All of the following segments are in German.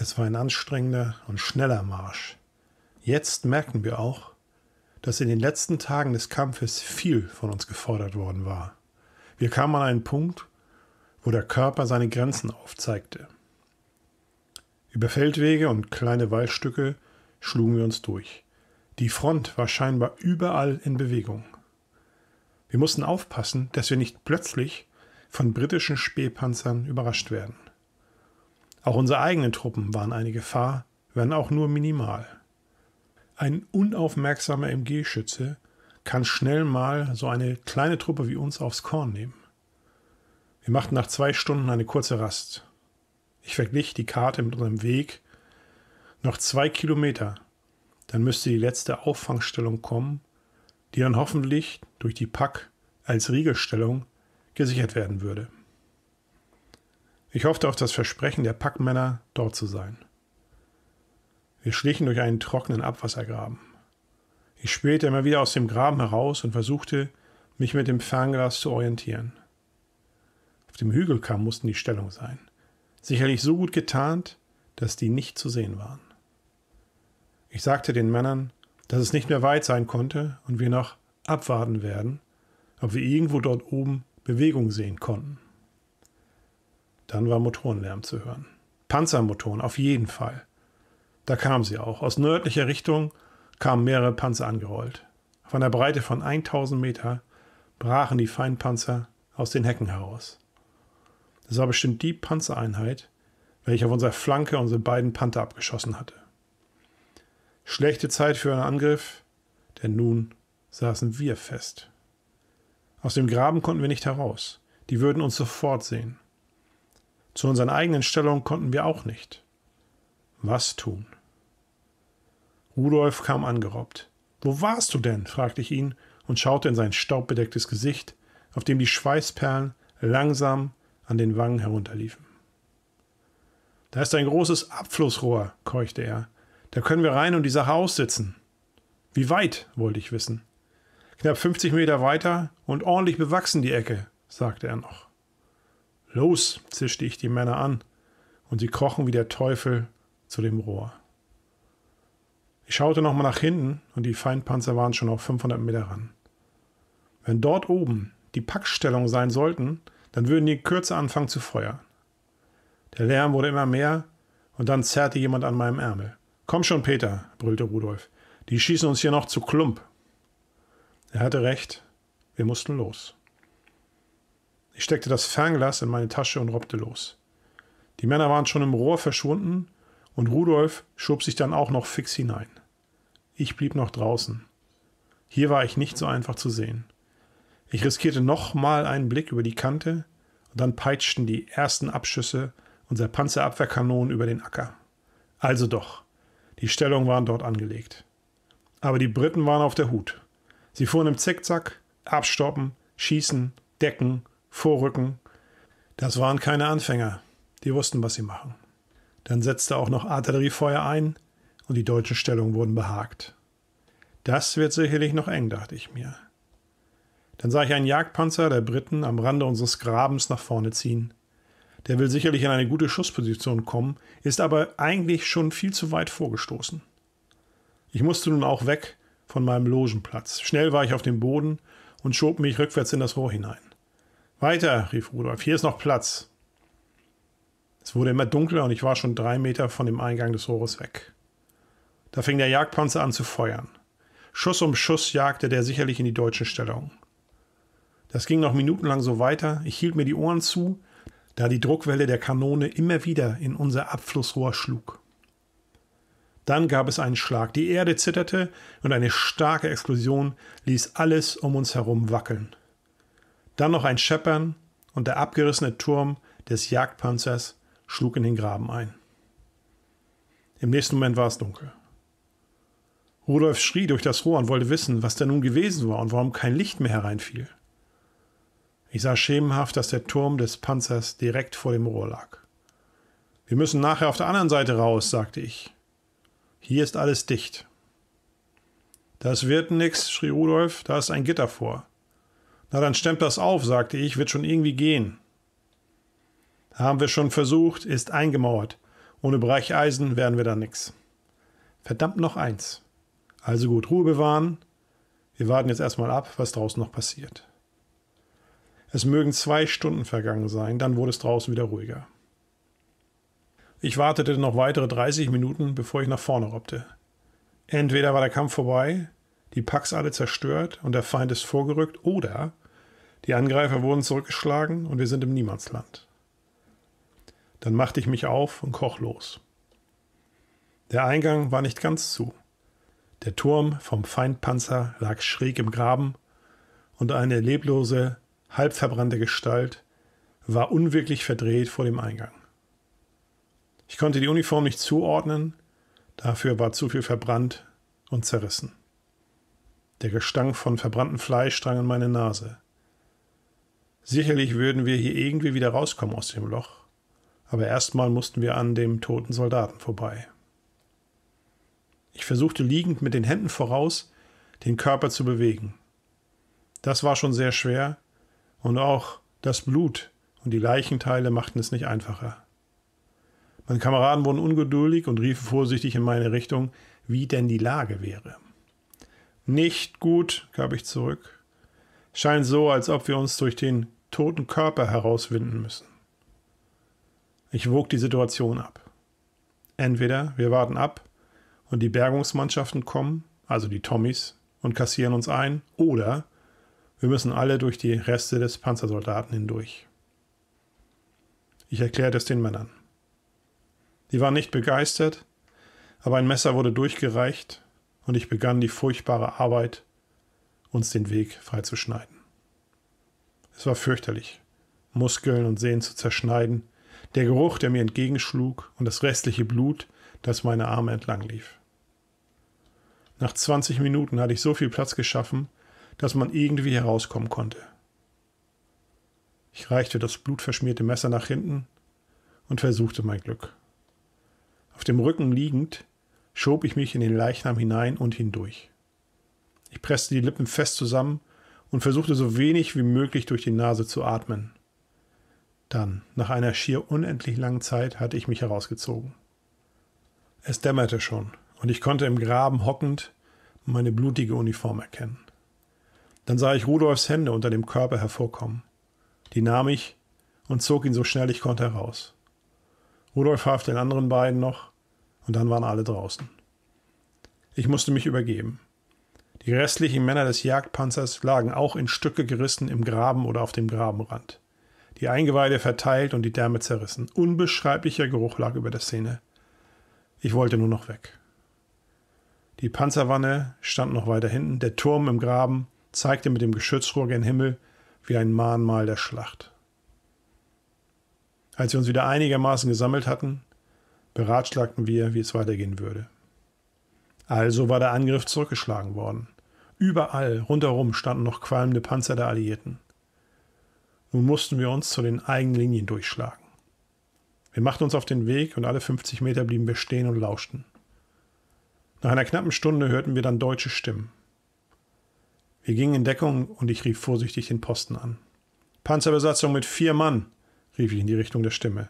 Es war ein anstrengender und schneller Marsch. Jetzt merken wir auch, dass in den letzten Tagen des Kampfes viel von uns gefordert worden war. Wir kamen an einen Punkt, wo der Körper seine Grenzen aufzeigte. Über Feldwege und kleine Waldstücke schlugen wir uns durch. Die Front war scheinbar überall in Bewegung. Wir mussten aufpassen, dass wir nicht plötzlich von britischen Spähpanzern überrascht werden. Auch unsere eigenen Truppen waren eine Gefahr, wenn auch nur minimal. Ein unaufmerksamer MG-Schütze kann schnell mal so eine kleine Truppe wie uns aufs Korn nehmen. Wir machten nach zwei Stunden eine kurze Rast. Ich verglich die Karte mit unserem Weg. Noch zwei Kilometer, dann müsste die letzte Auffangstellung kommen, die dann hoffentlich durch die Pack als Riegelstellung gesichert werden würde. Ich hoffte auf das Versprechen der Packmänner, dort zu sein. Wir schlichen durch einen trockenen Abwassergraben. Ich spähte immer wieder aus dem Graben heraus und versuchte, mich mit dem Fernglas zu orientieren. Auf dem Hügelkamm mussten die Stellung sein, sicherlich so gut getarnt, dass die nicht zu sehen waren. Ich sagte den Männern, dass es nicht mehr weit sein konnte und wir noch abwarten werden, ob wir irgendwo dort oben Bewegung sehen konnten. Dann war Motorenlärm zu hören. Panzermotoren, auf jeden Fall. Da kamen sie auch. Aus nördlicher Richtung kamen mehrere Panzer angerollt. Auf einer Breite von 1000 Meter brachen die Feindpanzer aus den Hecken heraus. Das war bestimmt die Panzereinheit, welche auf unserer Flanke unsere beiden Panther abgeschossen hatte. Schlechte Zeit für einen Angriff, denn nun saßen wir fest. Aus dem Graben konnten wir nicht heraus. Die würden uns sofort sehen. Zu unseren eigenen Stellungen konnten wir auch nicht. Was tun? Rudolf kam angerobbt. Wo warst du denn? fragte ich ihn und schaute in sein staubbedecktes Gesicht, auf dem die Schweißperlen langsam an den Wangen herunterliefen. Da ist ein großes Abflussrohr, keuchte er. Da können wir rein und die Sache aussitzen. Wie weit? wollte ich wissen. Knapp 50 Meter weiter und ordentlich bewachsen die Ecke, sagte er noch. Los, zischte ich die Männer an, und sie krochen wie der Teufel zu dem Rohr. Ich schaute nochmal nach hinten und die Feindpanzer waren schon auf 500 Meter ran. Wenn dort oben die Packstellung sein sollten, dann würden die kürzer anfangen zu feuern. Der Lärm wurde immer mehr und dann zerrte jemand an meinem Ärmel. Komm schon, Peter, brüllte Rudolf. Die schießen uns hier noch zu Klump. Er hatte recht. Wir mussten los. Ich steckte das Fernglas in meine Tasche und robbte los. Die Männer waren schon im Rohr verschwunden und Rudolf schob sich dann auch noch fix hinein. Ich blieb noch draußen. Hier war ich nicht so einfach zu sehen. Ich riskierte nochmal einen Blick über die Kante und dann peitschten die ersten Abschüsse unserer Panzerabwehrkanonen über den Acker. Also doch, die Stellungen waren dort angelegt. Aber die Briten waren auf der Hut. Sie fuhren im Zickzack, abstoppen, schießen, decken Vorrücken. Das waren keine Anfänger. Die wussten, was sie machen. Dann setzte auch noch Artilleriefeuer ein und die deutschen Stellungen wurden behagt. Das wird sicherlich noch eng, dachte ich mir. Dann sah ich einen Jagdpanzer der Briten am Rande unseres Grabens nach vorne ziehen. Der will sicherlich in eine gute Schussposition kommen, ist aber eigentlich schon viel zu weit vorgestoßen. Ich musste nun auch weg von meinem Logenplatz. Schnell war ich auf dem Boden und schob mich rückwärts in das Rohr hinein. Weiter, rief Rudolf, hier ist noch Platz. Es wurde immer dunkler und ich war schon drei Meter von dem Eingang des Rohres weg. Da fing der Jagdpanzer an zu feuern. Schuss um Schuss jagte der sicherlich in die deutsche Stellung. Das ging noch minutenlang so weiter. Ich hielt mir die Ohren zu, da die Druckwelle der Kanone immer wieder in unser Abflussrohr schlug. Dann gab es einen Schlag. Die Erde zitterte und eine starke Explosion ließ alles um uns herum wackeln. Dann noch ein Scheppern und der abgerissene Turm des Jagdpanzers schlug in den Graben ein. Im nächsten Moment war es dunkel. Rudolf schrie durch das Rohr und wollte wissen, was da nun gewesen war und warum kein Licht mehr hereinfiel. Ich sah schemenhaft, dass der Turm des Panzers direkt vor dem Rohr lag. Wir müssen nachher auf der anderen Seite raus, sagte ich. Hier ist alles dicht. Das wird nix, schrie Rudolf, da ist ein Gitter vor. Na dann stemmt das auf, sagte ich, wird schon irgendwie gehen. Haben wir schon versucht, ist eingemauert. Ohne Bereich Eisen werden wir da nix. Verdammt noch eins. Also gut, Ruhe bewahren. Wir warten jetzt erstmal ab, was draußen noch passiert. Es mögen zwei Stunden vergangen sein, dann wurde es draußen wieder ruhiger. Ich wartete noch weitere 30 Minuten, bevor ich nach vorne robbte. Entweder war der Kampf vorbei die Packs alle zerstört und der Feind ist vorgerückt oder die Angreifer wurden zurückgeschlagen und wir sind im Niemandsland. Dann machte ich mich auf und koch los. Der Eingang war nicht ganz zu. Der Turm vom Feindpanzer lag schräg im Graben und eine leblose, halbverbrannte Gestalt war unwirklich verdreht vor dem Eingang. Ich konnte die Uniform nicht zuordnen, dafür war zu viel verbrannt und zerrissen. Der Gestank von verbranntem Fleisch drang in meine Nase. Sicherlich würden wir hier irgendwie wieder rauskommen aus dem Loch, aber erstmal mussten wir an dem toten Soldaten vorbei. Ich versuchte liegend mit den Händen voraus, den Körper zu bewegen. Das war schon sehr schwer, und auch das Blut und die Leichenteile machten es nicht einfacher. Meine Kameraden wurden ungeduldig und riefen vorsichtig in meine Richtung, wie denn die Lage wäre. Nicht gut, gab ich zurück. Scheint so, als ob wir uns durch den toten Körper herauswinden müssen. Ich wog die Situation ab. Entweder wir warten ab und die Bergungsmannschaften kommen, also die Tommys, und kassieren uns ein, oder wir müssen alle durch die Reste des Panzersoldaten hindurch. Ich erklärte es den Männern. Die waren nicht begeistert, aber ein Messer wurde durchgereicht und ich begann die furchtbare Arbeit, uns den Weg freizuschneiden. Es war fürchterlich, Muskeln und Sehnen zu zerschneiden, der Geruch, der mir entgegenschlug, und das restliche Blut, das meine Arme entlang lief. Nach 20 Minuten hatte ich so viel Platz geschaffen, dass man irgendwie herauskommen konnte. Ich reichte das blutverschmierte Messer nach hinten und versuchte mein Glück. Auf dem Rücken liegend schob ich mich in den Leichnam hinein und hindurch. Ich presste die Lippen fest zusammen und versuchte so wenig wie möglich durch die Nase zu atmen. Dann, nach einer schier unendlich langen Zeit, hatte ich mich herausgezogen. Es dämmerte schon, und ich konnte im Graben hockend meine blutige Uniform erkennen. Dann sah ich Rudolfs Hände unter dem Körper hervorkommen. Die nahm ich und zog ihn so schnell ich konnte heraus. Rudolf half den anderen beiden noch, und dann waren alle draußen. Ich musste mich übergeben. Die restlichen Männer des Jagdpanzers lagen auch in Stücke gerissen im Graben oder auf dem Grabenrand. Die Eingeweide verteilt und die Därme zerrissen. Unbeschreiblicher Geruch lag über der Szene. Ich wollte nur noch weg. Die Panzerwanne stand noch weiter hinten. Der Turm im Graben zeigte mit dem Geschützrohr gen Himmel wie ein Mahnmal der Schlacht. Als wir uns wieder einigermaßen gesammelt hatten, beratschlagten wir, wie es weitergehen würde. Also war der Angriff zurückgeschlagen worden. Überall rundherum standen noch qualmende Panzer der Alliierten. Nun mussten wir uns zu den eigenen Linien durchschlagen. Wir machten uns auf den Weg und alle 50 Meter blieben wir stehen und lauschten. Nach einer knappen Stunde hörten wir dann deutsche Stimmen. Wir gingen in Deckung und ich rief vorsichtig den Posten an. Panzerbesatzung mit vier Mann, rief ich in die Richtung der Stimme.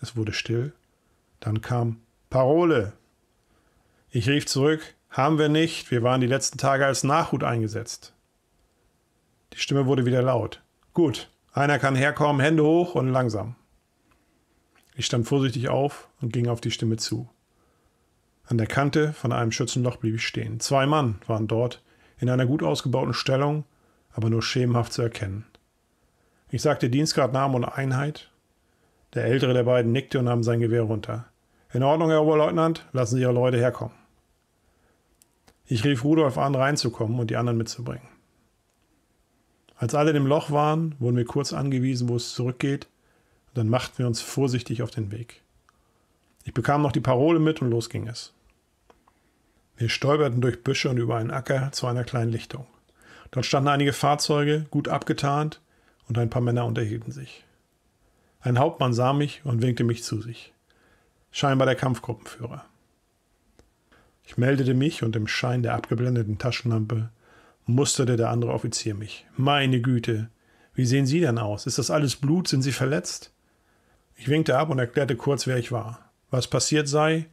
Es wurde still dann kam Parole. Ich rief zurück, haben wir nicht, wir waren die letzten Tage als Nachhut eingesetzt. Die Stimme wurde wieder laut. Gut, einer kann herkommen, Hände hoch und langsam. Ich stand vorsichtig auf und ging auf die Stimme zu. An der Kante von einem Schützenloch blieb ich stehen. Zwei Mann waren dort, in einer gut ausgebauten Stellung, aber nur schemenhaft zu erkennen. Ich sagte Dienstgrad, Namen und Einheit. Der ältere der beiden nickte und nahm sein Gewehr runter. In Ordnung, Herr Oberleutnant, lassen Sie Ihre Leute herkommen. Ich rief Rudolf an, reinzukommen und die anderen mitzubringen. Als alle im Loch waren, wurden wir kurz angewiesen, wo es zurückgeht, und dann machten wir uns vorsichtig auf den Weg. Ich bekam noch die Parole mit und los ging es. Wir stolperten durch Büsche und über einen Acker zu einer kleinen Lichtung. Dort standen einige Fahrzeuge, gut abgetarnt, und ein paar Männer unterhielten sich. Ein Hauptmann sah mich und winkte mich zu sich scheinbar der Kampfgruppenführer. Ich meldete mich und im Schein der abgeblendeten Taschenlampe musterte der andere Offizier mich. Meine Güte, wie sehen Sie denn aus? Ist das alles Blut? Sind Sie verletzt? Ich winkte ab und erklärte kurz, wer ich war, was passiert sei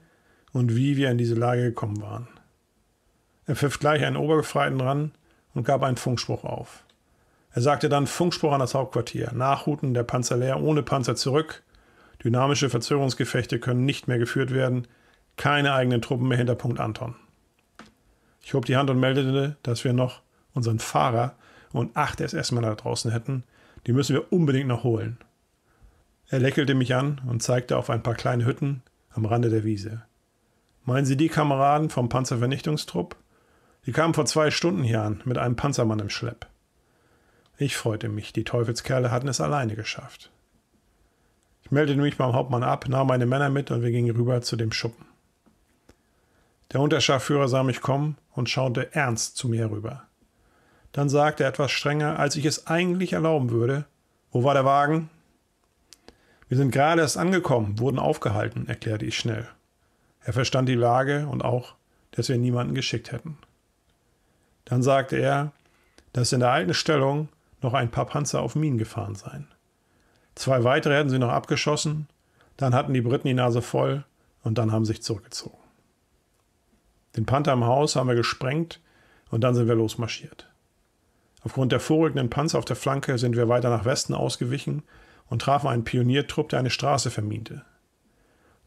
und wie wir in diese Lage gekommen waren. Er pfiff gleich einen Obergefreiten ran und gab einen Funkspruch auf. Er sagte dann Funkspruch an das Hauptquartier, Nachhuten der Panzerlehr ohne Panzer zurück Dynamische Verzögerungsgefechte können nicht mehr geführt werden. Keine eigenen Truppen mehr hinter Punkt Anton. Ich hob die Hand und meldete, dass wir noch unseren Fahrer und acht SS-Männer da draußen hätten. Die müssen wir unbedingt noch holen. Er lächelte mich an und zeigte auf ein paar kleine Hütten am Rande der Wiese. Meinen Sie die Kameraden vom Panzervernichtungstrupp? Die kamen vor zwei Stunden hier an, mit einem Panzermann im Schlepp. Ich freute mich, die Teufelskerle hatten es alleine geschafft. Ich meldete mich beim Hauptmann ab, nahm meine Männer mit und wir gingen rüber zu dem Schuppen. Der Unterscharführer sah mich kommen und schaute ernst zu mir herüber. Dann sagte er etwas strenger, als ich es eigentlich erlauben würde. Wo war der Wagen? Wir sind gerade erst angekommen, wurden aufgehalten, erklärte ich schnell. Er verstand die Lage und auch, dass wir niemanden geschickt hätten. Dann sagte er, dass in der alten Stellung noch ein paar Panzer auf Minen gefahren seien. Zwei weitere hätten sie noch abgeschossen, dann hatten die Briten die Nase voll und dann haben sie sich zurückgezogen. Den Panther im Haus haben wir gesprengt und dann sind wir losmarschiert. Aufgrund der vorrückenden Panzer auf der Flanke sind wir weiter nach Westen ausgewichen und trafen einen Pioniertrupp, der eine Straße vermiente.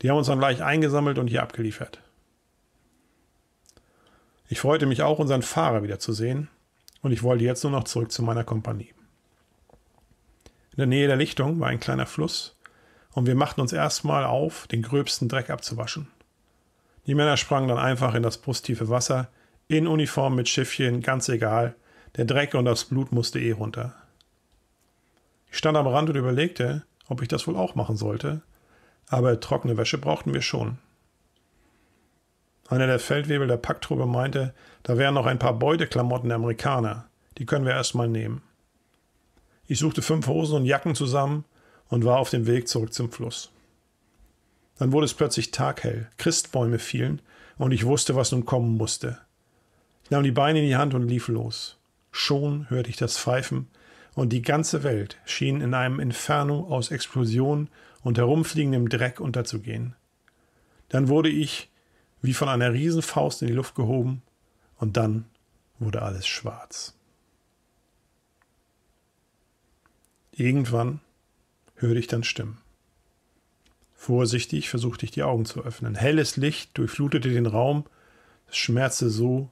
Die haben uns dann gleich eingesammelt und hier abgeliefert. Ich freute mich auch, unseren Fahrer wiederzusehen, und ich wollte jetzt nur noch zurück zu meiner Kompanie. In der Nähe der Lichtung war ein kleiner Fluss und wir machten uns erstmal auf, den gröbsten Dreck abzuwaschen. Die Männer sprangen dann einfach in das brusttiefe Wasser, in Uniform mit Schiffchen, ganz egal, der Dreck und das Blut musste eh runter. Ich stand am Rand und überlegte, ob ich das wohl auch machen sollte, aber trockene Wäsche brauchten wir schon. Einer der Feldwebel der Packtruppe meinte, da wären noch ein paar Beuteklamotten der Amerikaner, die können wir erstmal nehmen. Ich suchte fünf Hosen und Jacken zusammen und war auf dem Weg zurück zum Fluss. Dann wurde es plötzlich taghell, Christbäume fielen und ich wusste, was nun kommen musste. Ich nahm die Beine in die Hand und lief los. Schon hörte ich das Pfeifen und die ganze Welt schien in einem Inferno aus Explosionen und herumfliegendem Dreck unterzugehen. Dann wurde ich wie von einer Riesenfaust in die Luft gehoben und dann wurde alles schwarz. Irgendwann höre ich dann Stimmen. Vorsichtig versuchte ich die Augen zu öffnen. Helles Licht durchflutete den Raum, es schmerzte so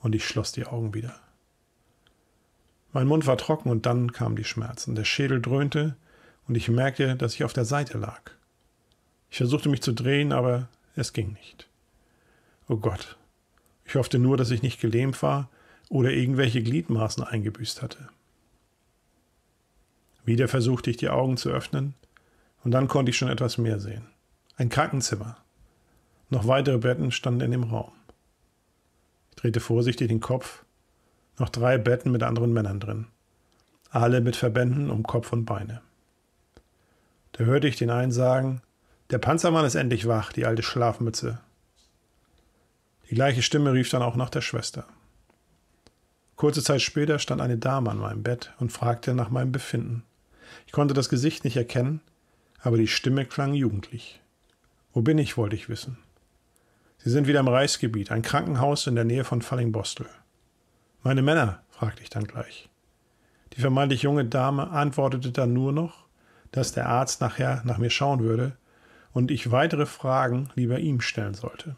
und ich schloss die Augen wieder. Mein Mund war trocken und dann kamen die Schmerzen. Der Schädel dröhnte und ich merkte, dass ich auf der Seite lag. Ich versuchte mich zu drehen, aber es ging nicht. Oh Gott. Ich hoffte nur, dass ich nicht gelähmt war oder irgendwelche Gliedmaßen eingebüßt hatte. Wieder versuchte ich die Augen zu öffnen, und dann konnte ich schon etwas mehr sehen. Ein Krankenzimmer. Noch weitere Betten standen in dem Raum. Ich drehte vorsichtig den Kopf. Noch drei Betten mit anderen Männern drin. Alle mit Verbänden um Kopf und Beine. Da hörte ich den einen sagen, der Panzermann ist endlich wach, die alte Schlafmütze. Die gleiche Stimme rief dann auch nach der Schwester. Kurze Zeit später stand eine Dame an meinem Bett und fragte nach meinem Befinden. Ich konnte das Gesicht nicht erkennen, aber die Stimme klang jugendlich. Wo bin ich, wollte ich wissen. Sie sind wieder im Reichsgebiet, ein Krankenhaus in der Nähe von Fallingbostel. Meine Männer, fragte ich dann gleich. Die vermeintlich junge Dame antwortete dann nur noch, dass der Arzt nachher nach mir schauen würde und ich weitere Fragen lieber ihm stellen sollte.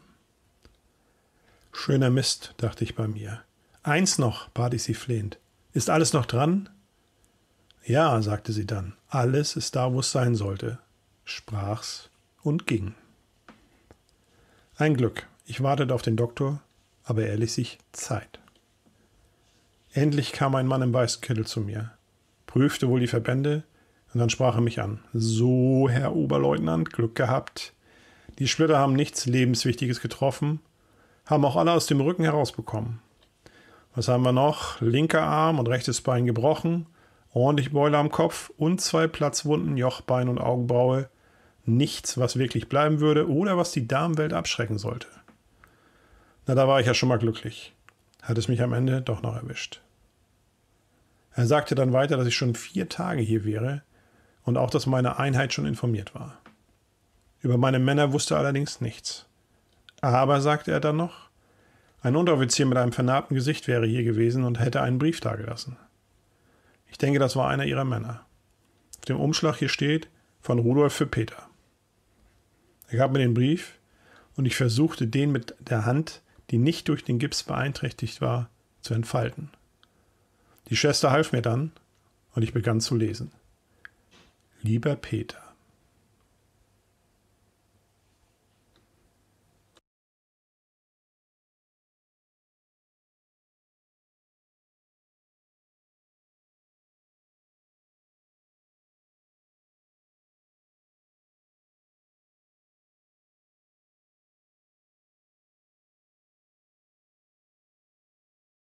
Schöner Mist, dachte ich bei mir. Eins noch, bat ich sie flehend. Ist alles noch dran? Ja, sagte sie dann, alles ist da, wo es sein sollte, sprach's und ging. Ein Glück, ich wartete auf den Doktor, aber er ließ sich Zeit. Endlich kam ein Mann im weißen Kittel zu mir, prüfte wohl die Verbände und dann sprach er mich an. So, Herr Oberleutnant, Glück gehabt. Die Splitter haben nichts Lebenswichtiges getroffen, haben auch alle aus dem Rücken herausbekommen. Was haben wir noch? Linker Arm und rechtes Bein gebrochen, ordentlich Beule am Kopf und zwei Platzwunden, Jochbein und Augenbraue. Nichts, was wirklich bleiben würde oder was die Damenwelt abschrecken sollte. Na, da war ich ja schon mal glücklich. Hat es mich am Ende doch noch erwischt. Er sagte dann weiter, dass ich schon vier Tage hier wäre und auch, dass meine Einheit schon informiert war. Über meine Männer wusste er allerdings nichts. Aber, sagte er dann noch, ein Unteroffizier mit einem vernarbten Gesicht wäre hier gewesen und hätte einen Brief dagelassen. Ich denke, das war einer ihrer Männer. Auf dem Umschlag hier steht, von Rudolf für Peter. Er gab mir den Brief und ich versuchte, den mit der Hand, die nicht durch den Gips beeinträchtigt war, zu entfalten. Die Schwester half mir dann und ich begann zu lesen. Lieber Peter,